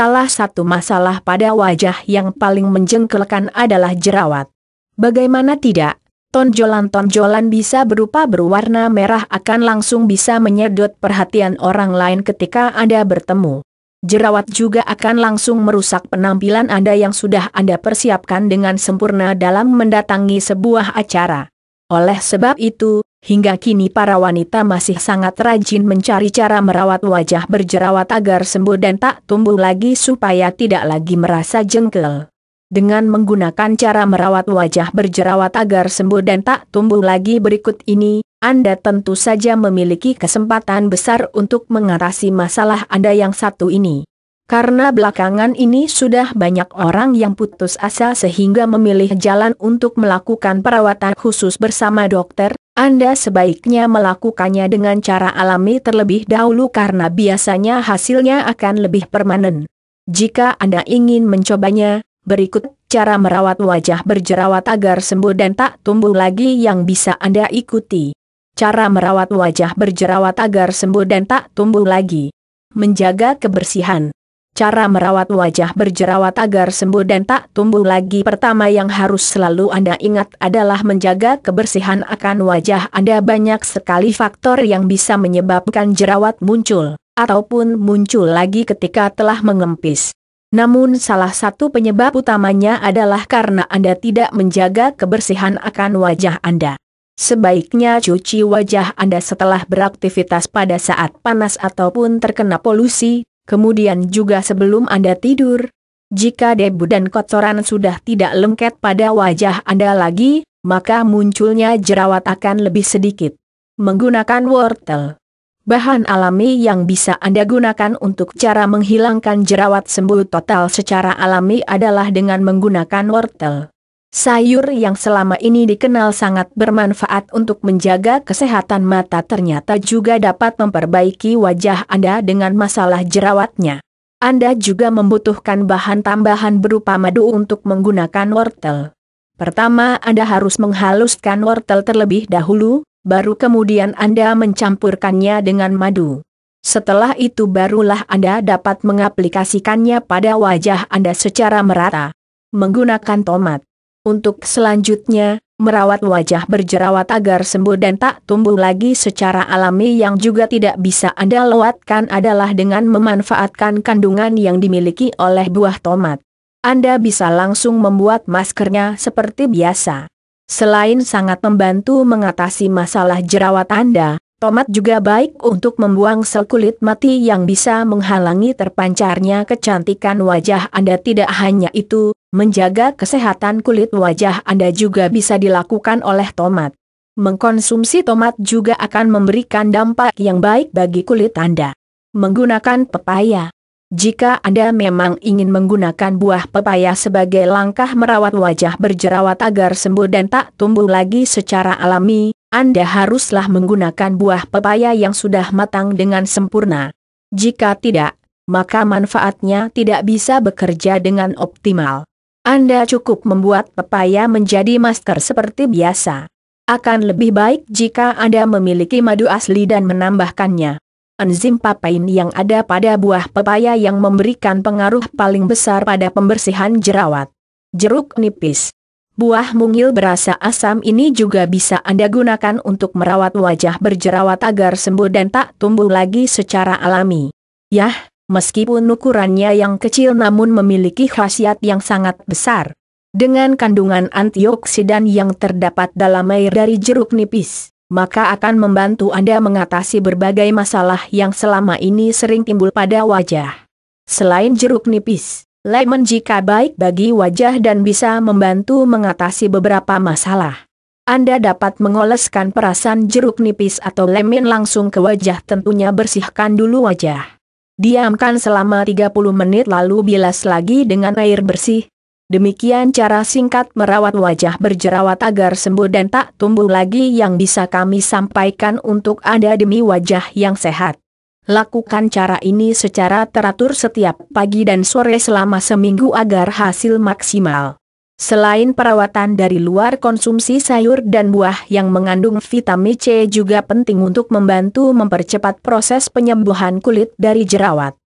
Salah satu masalah pada wajah yang paling menjengkelkan adalah jerawat. Bagaimana tidak, tonjolan-tonjolan bisa berupa berwarna merah akan langsung bisa menyedot perhatian orang lain ketika Anda bertemu. Jerawat juga akan langsung merusak penampilan Anda yang sudah Anda persiapkan dengan sempurna dalam mendatangi sebuah acara. Oleh sebab itu, Hingga kini para wanita masih sangat rajin mencari cara merawat wajah berjerawat agar sembuh dan tak tumbuh lagi supaya tidak lagi merasa jengkel. Dengan menggunakan cara merawat wajah berjerawat agar sembuh dan tak tumbuh lagi berikut ini, Anda tentu saja memiliki kesempatan besar untuk mengatasi masalah Anda yang satu ini. Karena belakangan ini sudah banyak orang yang putus asa sehingga memilih jalan untuk melakukan perawatan khusus bersama dokter, anda sebaiknya melakukannya dengan cara alami terlebih dahulu karena biasanya hasilnya akan lebih permanen. Jika Anda ingin mencobanya, berikut cara merawat wajah berjerawat agar sembuh dan tak tumbuh lagi yang bisa Anda ikuti. Cara merawat wajah berjerawat agar sembuh dan tak tumbuh lagi. Menjaga kebersihan cara merawat wajah berjerawat agar sembuh dan tak tumbuh lagi pertama yang harus selalu Anda ingat adalah menjaga kebersihan akan wajah Anda banyak sekali faktor yang bisa menyebabkan jerawat muncul, ataupun muncul lagi ketika telah mengempis. Namun salah satu penyebab utamanya adalah karena Anda tidak menjaga kebersihan akan wajah Anda. Sebaiknya cuci wajah Anda setelah beraktivitas pada saat panas ataupun terkena polusi, Kemudian juga sebelum Anda tidur, jika debu dan kotoran sudah tidak lengket pada wajah Anda lagi, maka munculnya jerawat akan lebih sedikit. Menggunakan wortel. Bahan alami yang bisa Anda gunakan untuk cara menghilangkan jerawat sembuh total secara alami adalah dengan menggunakan wortel. Sayur yang selama ini dikenal sangat bermanfaat untuk menjaga kesehatan mata ternyata juga dapat memperbaiki wajah Anda dengan masalah jerawatnya. Anda juga membutuhkan bahan tambahan berupa madu untuk menggunakan wortel. Pertama, Anda harus menghaluskan wortel terlebih dahulu, baru kemudian Anda mencampurkannya dengan madu. Setelah itu barulah Anda dapat mengaplikasikannya pada wajah Anda secara merata. Menggunakan tomat untuk selanjutnya, merawat wajah berjerawat agar sembuh dan tak tumbuh lagi secara alami yang juga tidak bisa Anda lewatkan adalah dengan memanfaatkan kandungan yang dimiliki oleh buah tomat. Anda bisa langsung membuat maskernya seperti biasa. Selain sangat membantu mengatasi masalah jerawat Anda, tomat juga baik untuk membuang sel kulit mati yang bisa menghalangi terpancarnya kecantikan wajah Anda tidak hanya itu, Menjaga kesehatan kulit wajah Anda juga bisa dilakukan oleh tomat. Mengkonsumsi tomat juga akan memberikan dampak yang baik bagi kulit Anda. Menggunakan pepaya. Jika Anda memang ingin menggunakan buah pepaya sebagai langkah merawat wajah berjerawat agar sembuh dan tak tumbuh lagi secara alami, Anda haruslah menggunakan buah pepaya yang sudah matang dengan sempurna. Jika tidak, maka manfaatnya tidak bisa bekerja dengan optimal. Anda cukup membuat pepaya menjadi masker seperti biasa. Akan lebih baik jika Anda memiliki madu asli dan menambahkannya. Enzim papain yang ada pada buah pepaya yang memberikan pengaruh paling besar pada pembersihan jerawat. Jeruk nipis. Buah mungil berasa asam ini juga bisa Anda gunakan untuk merawat wajah berjerawat agar sembuh dan tak tumbuh lagi secara alami. Yah, meskipun ukurannya yang kecil namun memiliki khasiat yang sangat besar. Dengan kandungan antioksidan yang terdapat dalam air dari jeruk nipis, maka akan membantu Anda mengatasi berbagai masalah yang selama ini sering timbul pada wajah. Selain jeruk nipis, lemon jika baik bagi wajah dan bisa membantu mengatasi beberapa masalah. Anda dapat mengoleskan perasan jeruk nipis atau lemon langsung ke wajah tentunya bersihkan dulu wajah. Diamkan selama 30 menit lalu bilas lagi dengan air bersih. Demikian cara singkat merawat wajah berjerawat agar sembuh dan tak tumbuh lagi yang bisa kami sampaikan untuk Anda demi wajah yang sehat. Lakukan cara ini secara teratur setiap pagi dan sore selama seminggu agar hasil maksimal. Selain perawatan dari luar konsumsi sayur dan buah yang mengandung vitamin C juga penting untuk membantu mempercepat proses penyembuhan kulit dari jerawat.